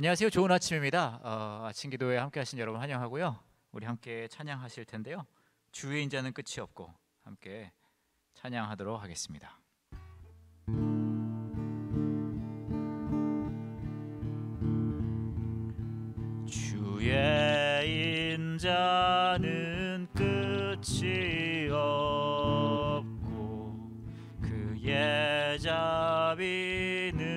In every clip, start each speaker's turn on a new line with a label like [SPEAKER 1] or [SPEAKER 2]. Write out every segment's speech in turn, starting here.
[SPEAKER 1] 안녕하세요. 좋은 아침입니다. 어, 아침 기도에 함께 하신 여러분 환영하고요. 우리 함께 찬양하실 텐데요. 주의 인자는 끝이 없고 함께 찬양하도록 하겠습니다. 주의 인자는 끝이 없고 그의 자비는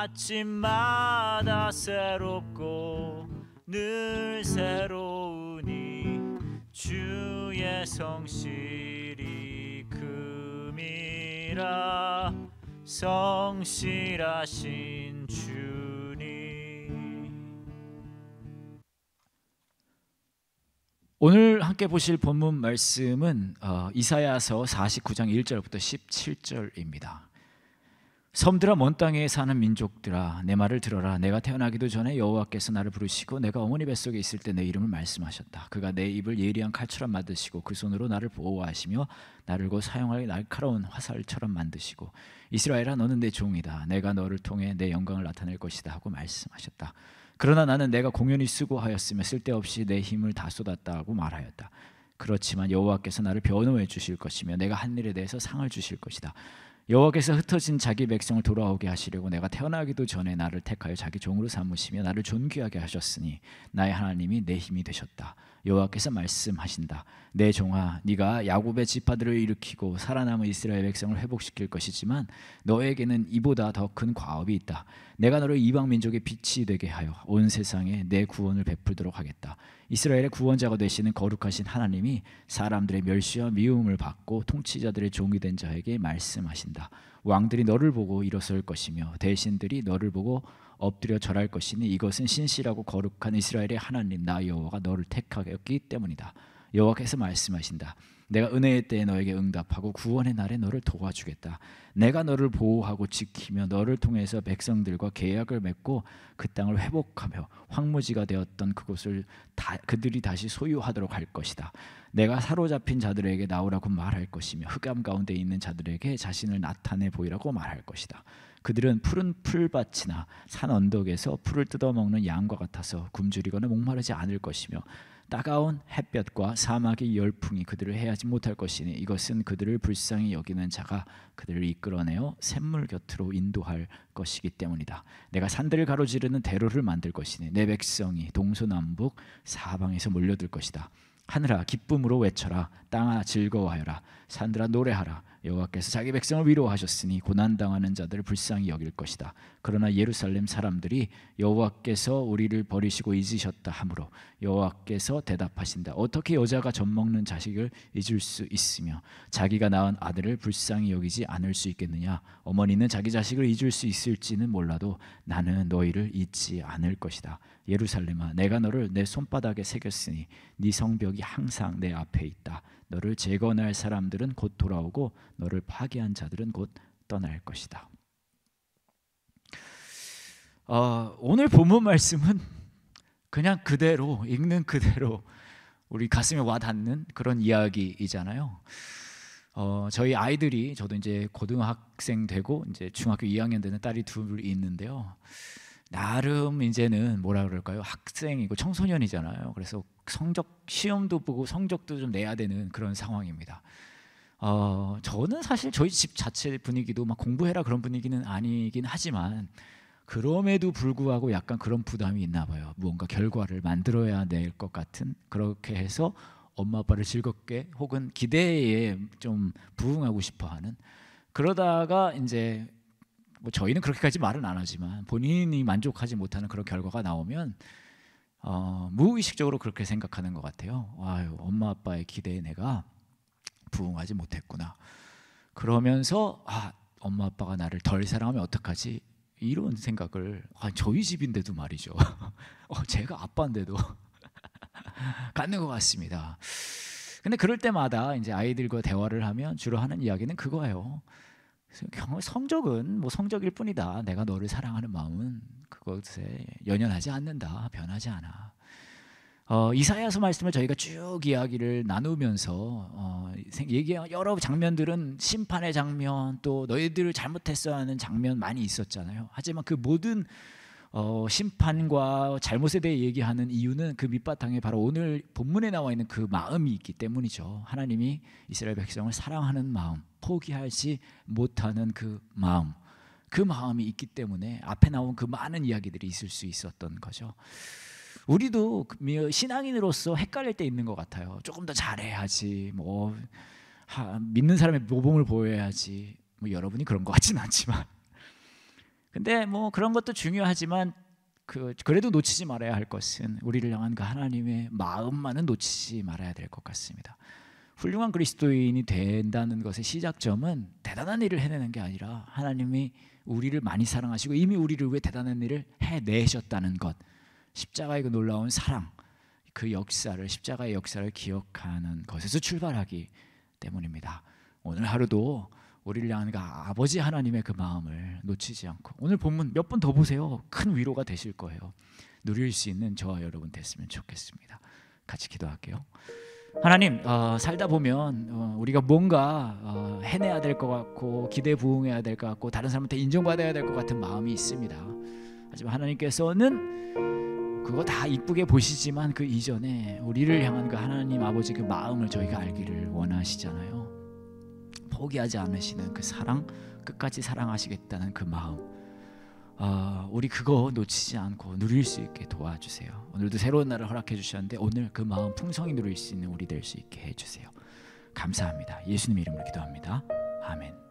[SPEAKER 1] 아침마다 새롭고 늘 새로우니 주의 성실이 금이라 성실하신 주님 오늘 함께 보실 본문 말씀은 어, 이사야서 49장 1절부터 17절입니다. 섬들아 먼 땅에 사는 민족들아 내 말을 들어라 내가 태어나기도 전에 여호와께서 나를 부르시고 내가 어머니 뱃속에 있을 때 내 이름을 말씀하셨다 그가 내 입을 예리한 칼처럼 만드시고 그 손으로 나를 보호하시며 나를 곧사용하기 날카로운 화살처럼 만드시고 이스라엘아 너는 내 종이다 내가 너를 통해 내 영광을 나타낼 것이다 하고 말씀하셨다 그러나 나는 내가 공연히 쓰고하였으며 쓸데없이 내 힘을 다 쏟았다 하고 말하였다 그렇지만 여호와께서 나를 변호해 주실 것이며 내가 한 일에 대해서 상을 주실 것이다 여호와께서 흩어진 자기 백성을 돌아오게 하시려고 내가 태어나기도 전에 나를 택하여 자기 종으로 삼으시며 나를 존귀하게 하셨으니 나의 하나님이 내 힘이 되셨다. 여호와께서 말씀하신다. 내 종아, 네가 야곱의 지파들을 일으키고 살아남은 이스라엘 백성을 회복시킬 것이지만 너에게는 이보다 더 큰 과업이 있다. 내가 너를 이방 민족의 빛이 되게 하여 온 세상에 내 구원을 베풀도록 하겠다. 이스라엘의 구원자가 되시는 거룩하신 하나님이 사람들의 멸시와 미움을 받고 통치자들의 종이 된 자에게 말씀하신다. 왕들이 너를 보고 일어설 것이며 대신들이 너를 보고 엎드려 절할 것이니 이것은 신실하고 거룩한 이스라엘의 하나님 나 여호와가 너를 택하였기 때문이다. 여호와께서 말씀하신다. 내가 은혜의 때에 너에게 응답하고 구원의 날에 너를 도와주겠다. 내가 너를 보호하고 지키며 너를 통해서 백성들과 계약을 맺고 그 땅을 회복하며 황무지가 되었던 그곳을 다, 그들이 다시 소유하도록 할 것이다. 내가 사로잡힌 자들에게 나오라고 말할 것이며 흑암 가운데 있는 자들에게 자신을 나타내 보이라고 말할 것이다. 그들은 푸른 풀밭이나 산 언덕에서 풀을 뜯어먹는 양과 같아서 굶주리거나 목마르지 않을 것이며 따가운 햇볕과 사막의 열풍이 그들을 해하지 못할 것이니 이것은 그들을 불쌍히 여기는 자가 그들을 이끌어내어 샘물 곁으로 인도할 것이기 때문이다. 내가 산들을 가로지르는 대로를 만들 것이니 내 백성이 동서남북 사방에서 몰려들 것이다. 하늘아 기쁨으로 외쳐라 땅아 즐거워하여라 산들아 노래하라 여호와께서 자기 백성을 위로하셨으니 고난 당하는 자들을 불쌍히 여길 것이다. 그러나 예루살렘 사람들이 여호와께서 우리를 버리시고 잊으셨다 하므로 여호와께서 대답하신다. 어떻게 여자가 젖 먹는 자식을 잊을 수 있으며 자기가 낳은 아들을 불쌍히 여기지 않을 수 있겠느냐? 어머니는 자기 자식을 잊을 수 있을지는 몰라도 나는 너희를 잊지 않을 것이다. 예루살렘아 내가 너를 내 손바닥에 새겼으니 네 성벽이 항상 내 앞에 있다. 너를 재건할 사람들은 곧 돌아오고 너를 파괴한 자들은 곧 떠날 것이다. 어, 오늘 본문 말씀은 그냥 그대로 읽는 그대로 우리 가슴에 와닿는 그런 이야기이잖아요. 어, 저희 아이들이 저도 이제 고등학생 되고 이제 중학교 2학년 되는 딸이 둘 있는데요. 나름 이제는 뭐라 그럴까요? 학생이고 청소년이잖아요. 그래서 성적 시험도 보고 성적도 좀 내야 되는 그런 상황입니다. 어, 저는 사실 저희 집 자체 분위기도 막 공부해라 그런 분위기는 아니긴 하지만 그럼에도 불구하고 약간 그런 부담이 있나 봐요. 무언가 결과를 만들어야 될 것 같은 그렇게 해서 엄마 아빠를 즐겁게 혹은 기대에 좀 부응하고 싶어하는 그러다가 이제 뭐 저희는 그렇게까지 말은 안 하지만 본인이 만족하지 못하는 그런 결과가 나오면 어, 무의식적으로 그렇게 생각하는 것 같아요. 아유 엄마 아빠의 기대에 내가 부응하지 못했구나. 그러면서 아 엄마 아빠가 나를 덜 사랑하면 어떡하지? 이런 생각을 아, 저희 집인데도 말이죠. 어, 제가 아빠인데도 갖는 것 같습니다. 근데 그럴 때마다 이제 아이들과 대화를 하면 주로 하는 이야기는 그거예요. 경우 성적은 뭐 성적일 뿐이다. 내가 너를 사랑하는 마음은 그것에 연연하지 않는다. 변하지 않아. 어, 이사야서 말씀을 저희가 쭉 이야기를 나누면서 어, 얘기한 여러 장면들은 심판의 장면 또 너희들을 잘못했어 하는 장면 많이 있었잖아요. 하지만 그 모든 어, 심판과 잘못에 대해 얘기하는 이유는 그 밑바탕에 바로 오늘 본문에 나와 있는 그 마음이 있기 때문이죠. 하나님이 이스라엘 백성을 사랑하는 마음, 포기하지 못하는 그 마음, 그 마음이 있기 때문에 앞에 나온 그 많은 이야기들이 있을 수 있었던 거죠. 우리도 그 신앙인으로서 헷갈릴 때 있는 것 같아요. 조금 더 잘해야지, 뭐 하, 믿는 사람의 모범을 보여야지. 뭐 여러분이 그런 것 같진 않지만, 근데 뭐 그런 것도 중요하지만 그, 그래도 놓치지 말아야 할 것은 우리를 향한 그 하나님의 마음만은 놓치지 말아야 될 것 같습니다. 훌륭한 그리스도인이 된다는 것의 시작점은 대단한 일을 해내는 게 아니라 하나님이 우리를 많이 사랑하시고 이미 우리를 위해 대단한 일을 해내셨다는 것 십자가의 그 놀라운 사랑, 그 역사를 십자가의 역사를 기억하는 것에서 출발하기 때문입니다. 오늘 하루도 우리를 향한 그 아버지 하나님의 그 마음을 놓치지 않고 오늘 본문 몇 번 더 보세요. 큰 위로가 되실 거예요. 누릴 수 있는 저와 여러분 됐으면 좋겠습니다. 같이 기도할게요. 하나님 어, 살다 보면 어, 우리가 뭔가 어, 해내야 될 것 같고 기대 부응해야 될 것 같고 다른 사람한테 인정받아야 될 것 같은 마음이 있습니다. 하지만 하나님께서는 그거 다 이쁘게 보시지만 그 이전에 우리를 향한 그 하나님 아버지 그 마음을 저희가 알기를 원하시잖아요. 포기하지 않으시는 그 사랑, 끝까지 사랑하시겠다는 그 마음. 어, 우리 그거 놓치지 않고 누릴 수 있게 도와주세요. 오늘도 새로운 날을 허락해 주셨는데 오늘 그 마음 풍성히 누릴 수 있는 우리 될 수 있게 해주세요. 감사합니다. 예수님 이름으로 기도합니다. 아멘.